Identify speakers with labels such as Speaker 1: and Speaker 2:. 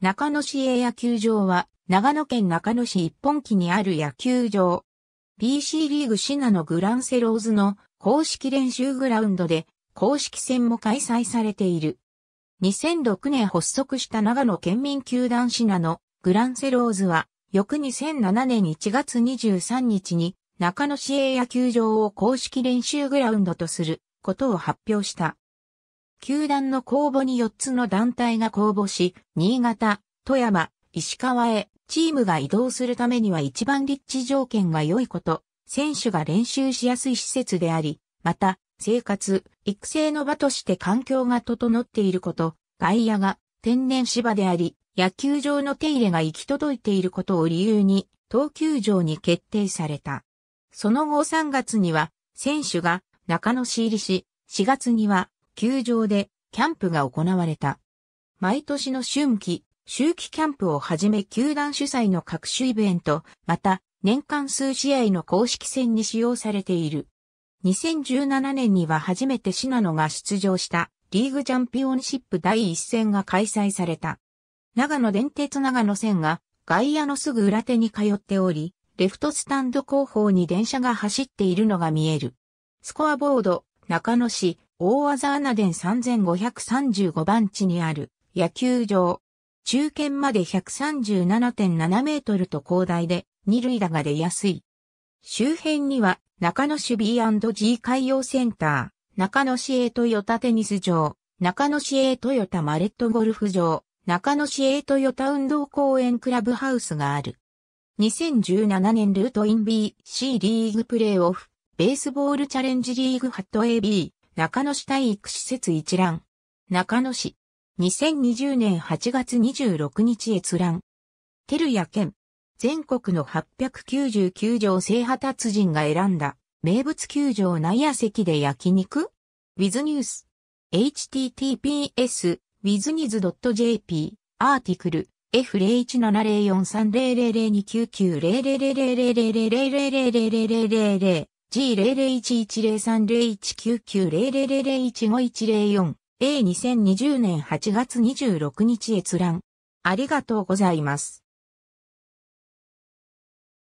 Speaker 1: 中野市営野球場は、長野県中野市一本木にある野球場。BC リーグシナのグランセローズの公式練習グラウンドで、公式戦も開催されている。2006年発足した長野県民球団シナのグランセローズは、翌2007年1月23日に中野市営野球場を公式練習グラウンドとすることを発表した。球団の公募に4つの団体が公募し、新潟、富山、石川へチームが移動するためには一番立地条件が良いこと、選手が練習しやすい施設であり、また、生活、育成の場として環境が整っていること、外野が天然芝であり、野球場の手入れが行き届いていることを理由に、東球場に決定された。その後3月には、選手が中野市入りし、4月には球場でキャンプが行われた。毎年の春季、秋季キャンプをはじめ球団主催の各種イベント、また年間数試合の公式戦に使用されている。2017年には初めてシナノが出場したリーグチャンピオンシップ第1戦が開催された。長野電鉄長野線が外野のすぐ裏手に通っており、レフトスタンド後方に電車が走っているのが見える。スコアボード、中野市、大技穴殿3535番地にある野球場。中堅まで137.7メートルと広大で、二塁打が出やすい。周辺には、中野市 B&G 海洋センター、中野市営トヨタテニス場、中野市営トヨタマレットゴルフ場、中野市営トヨタ運動公園クラブハウスがある。2017年ルートイン BC リーグプレイオフ、ベースボールチャレンジリーグハット AB、中野市体育施設一覧。中野市。2020年8月26日閲覧。テルヤ県。全国の899条制覇達人が選んだ名物球場内野席で焼肉ウィズニュース。https, withnews.jp, アーティクル F0170430002990000000000000 G0011030199000015104 A2020 年8月26日閲覧。ありがとうございます。